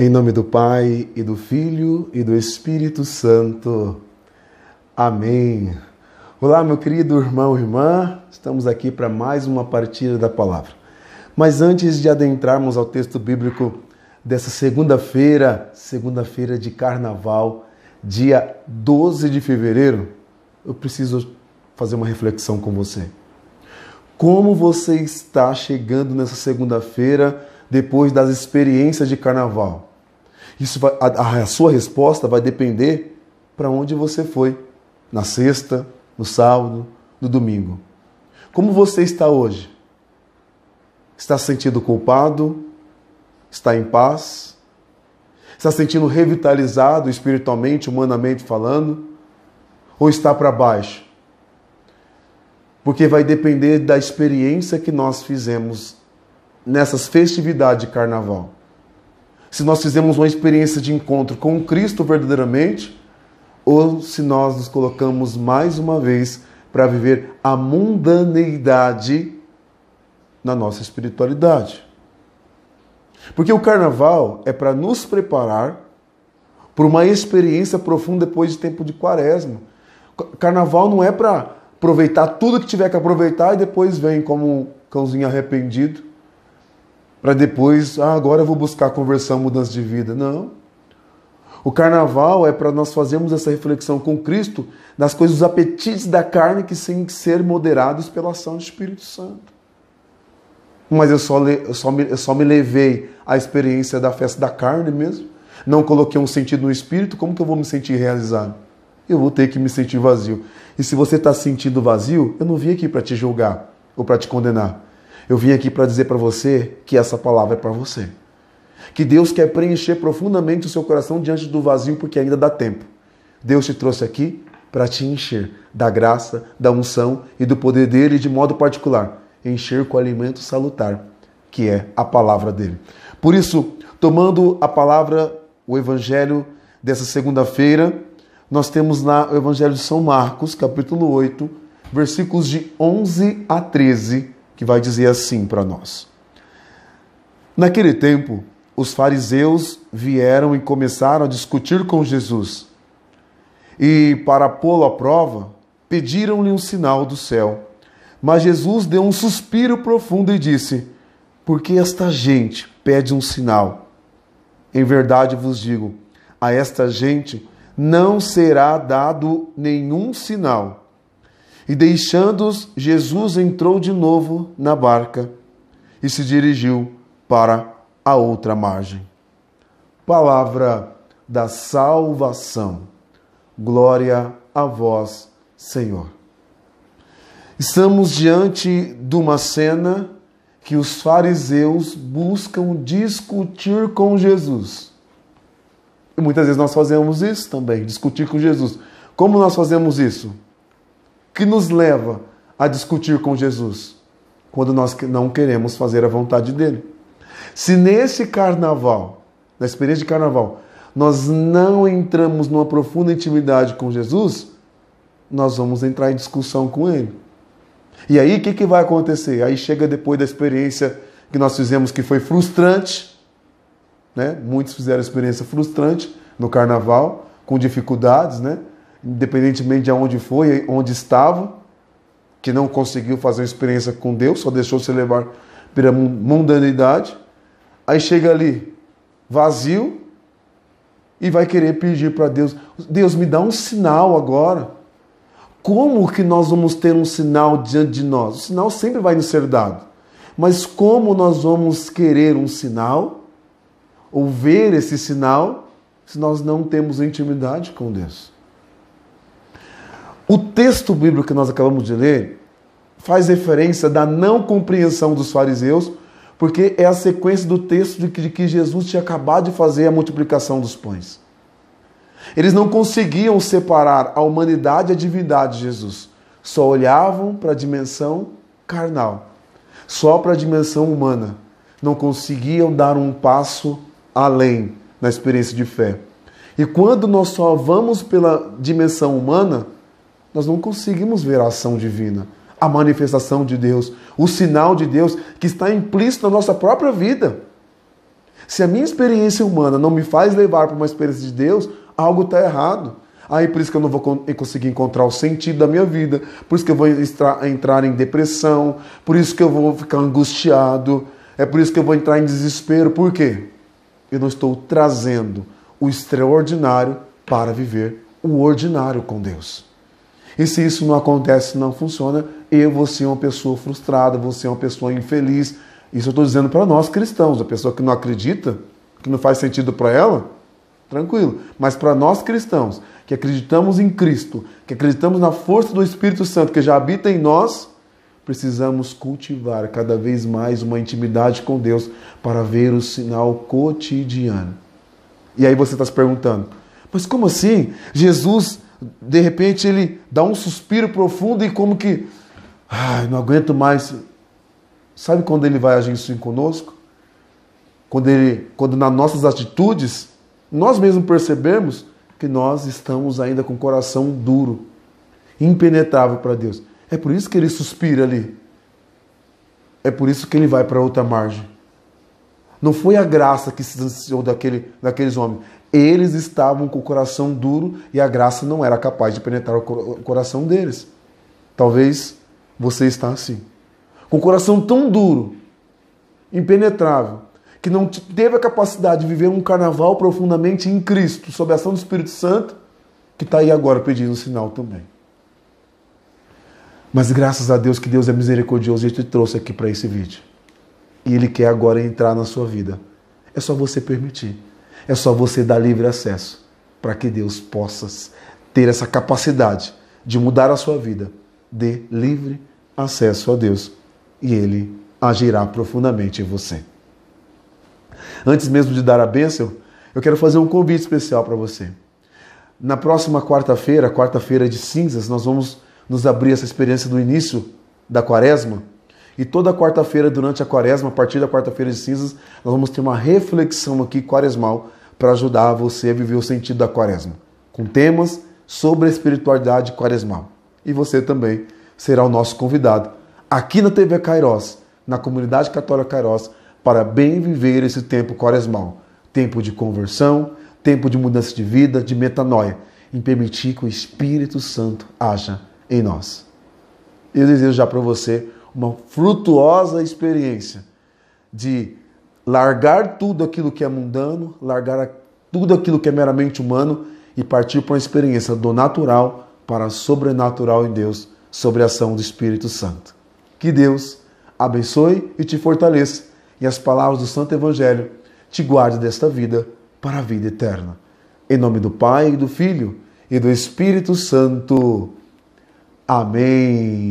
Em nome do Pai e do Filho e do Espírito Santo. Amém. Olá, meu querido irmão e irmã, estamos aqui para mais uma partilha da palavra. Mas antes de adentrarmos ao texto bíblico dessa segunda-feira, segunda-feira de carnaval, dia 12 de fevereiro, eu preciso fazer uma reflexão com você. Como você está chegando nessa segunda-feira depois das experiências de carnaval? Isso vai, a, a sua resposta vai depender para onde você foi, na sexta, no sábado, no domingo. Como você está hoje? Está sentindo culpado? Está em paz? Está sentindo revitalizado espiritualmente, humanamente falando? Ou está para baixo? Porque vai depender da experiência que nós fizemos nessas festividades de carnaval se nós fizemos uma experiência de encontro com Cristo verdadeiramente ou se nós nos colocamos mais uma vez para viver a mundaneidade na nossa espiritualidade. Porque o carnaval é para nos preparar para uma experiência profunda depois de tempo de quaresma. Carnaval não é para aproveitar tudo que tiver que aproveitar e depois vem como um cãozinho arrependido para depois, ah, agora eu vou buscar conversão, mudança de vida. Não. O carnaval é para nós fazermos essa reflexão com Cristo nas coisas, dos apetites da carne que têm que ser moderados pela ação do Espírito Santo. Mas eu só, eu, só me, eu só me levei à experiência da festa da carne mesmo. Não coloquei um sentido no espírito, como que eu vou me sentir realizado? Eu vou ter que me sentir vazio. E se você está sentindo vazio, eu não vim aqui para te julgar ou para te condenar. Eu vim aqui para dizer para você que essa palavra é para você. Que Deus quer preencher profundamente o seu coração diante do vazio, porque ainda dá tempo. Deus te trouxe aqui para te encher da graça, da unção e do poder dele de modo particular. Encher com o alimento salutar, que é a palavra dele. Por isso, tomando a palavra, o evangelho dessa segunda-feira, nós temos na, o evangelho de São Marcos, capítulo 8, versículos de 11 a 13 que vai dizer assim para nós. Naquele tempo, os fariseus vieram e começaram a discutir com Jesus. E, para pô-lo à prova, pediram-lhe um sinal do céu. Mas Jesus deu um suspiro profundo e disse: Por que esta gente pede um sinal? Em verdade vos digo, a esta gente não será dado nenhum sinal e deixando-os, Jesus entrou de novo na barca e se dirigiu para a outra margem. Palavra da salvação. Glória a vós, Senhor. Estamos diante de uma cena que os fariseus buscam discutir com Jesus. E muitas vezes nós fazemos isso também, discutir com Jesus. Como nós fazemos isso? que nos leva a discutir com Jesus? Quando nós não queremos fazer a vontade dele. Se nesse carnaval, na experiência de carnaval, nós não entramos numa profunda intimidade com Jesus, nós vamos entrar em discussão com ele. E aí o que, que vai acontecer? Aí chega depois da experiência que nós fizemos que foi frustrante, né? Muitos fizeram experiência frustrante no carnaval, com dificuldades, né? independentemente de onde foi, onde estava, que não conseguiu fazer uma experiência com Deus, só deixou se levar pela mundanidade. Aí chega ali vazio e vai querer pedir para Deus: Deus, me dá um sinal agora. Como que nós vamos ter um sinal diante de nós? O sinal sempre vai nos ser dado. Mas como nós vamos querer um sinal ou ver esse sinal se nós não temos intimidade com Deus? O texto bíblico que nós acabamos de ler faz referência da não compreensão dos fariseus, porque é a sequência do texto de que, de que Jesus tinha acabado de fazer a multiplicação dos pães. Eles não conseguiam separar a humanidade e a divindade de Jesus. Só olhavam para a dimensão carnal, só para a dimensão humana. Não conseguiam dar um passo além na experiência de fé. E quando nós só vamos pela dimensão humana, nós não conseguimos ver a ação divina, a manifestação de Deus, o sinal de Deus que está implícito na nossa própria vida. Se a minha experiência humana não me faz levar para uma experiência de Deus, algo está errado. Aí por isso que eu não vou conseguir encontrar o sentido da minha vida, por isso que eu vou entrar em depressão, por isso que eu vou ficar angustiado, é por isso que eu vou entrar em desespero. Por quê? Eu não estou trazendo o extraordinário para viver o ordinário com Deus. E se isso não acontece, não funciona, eu vou ser uma pessoa frustrada, vou ser uma pessoa infeliz. Isso eu estou dizendo para nós cristãos, a pessoa que não acredita, que não faz sentido para ela, tranquilo. Mas para nós cristãos, que acreditamos em Cristo, que acreditamos na força do Espírito Santo que já habita em nós, precisamos cultivar cada vez mais uma intimidade com Deus para ver o sinal cotidiano. E aí você está se perguntando, mas como assim? Jesus de repente ele dá um suspiro profundo e como que, ai, não aguento mais. Sabe quando ele vai agir assim conosco? Quando, ele, quando nas nossas atitudes, nós mesmos percebemos que nós estamos ainda com o coração duro, impenetrável para Deus. É por isso que ele suspira ali. É por isso que ele vai para outra margem. Não foi a graça que se distanciou daquele, daqueles homens, eles estavam com o coração duro e a graça não era capaz de penetrar o coração deles. Talvez você está assim. Com o coração tão duro, impenetrável, que não teve a capacidade de viver um carnaval profundamente em Cristo, sob a ação do Espírito Santo, que está aí agora pedindo um sinal também. Mas graças a Deus que Deus é misericordioso e te trouxe aqui para esse vídeo. E Ele quer agora entrar na sua vida. É só você permitir. É só você dar livre acesso para que Deus possa ter essa capacidade de mudar a sua vida. Dê livre acesso a Deus e Ele agirá profundamente em você. Antes mesmo de dar a bênção, eu quero fazer um convite especial para você. Na próxima quarta-feira, quarta-feira de cinzas, nós vamos nos abrir essa experiência do início da quaresma. E toda quarta-feira, durante a quaresma, a partir da quarta-feira de cinzas, nós vamos ter uma reflexão aqui quaresmal para ajudar você a viver o sentido da quaresma, com temas sobre a espiritualidade quaresmal. E você também será o nosso convidado aqui na TV Cairós, na comunidade católica Cairós, para bem viver esse tempo quaresmal, tempo de conversão, tempo de mudança de vida, de metanoia, em permitir que o Espírito Santo haja em nós. Eu desejo já para você uma frutuosa experiência de largar tudo aquilo que é mundano, largar tudo aquilo que é meramente humano e partir para uma experiência do natural para a sobrenatural em Deus, sobre a ação do Espírito Santo. Que Deus abençoe e te fortaleça, e as palavras do Santo Evangelho te guarde desta vida para a vida eterna. Em nome do Pai, e do Filho e do Espírito Santo. Amém.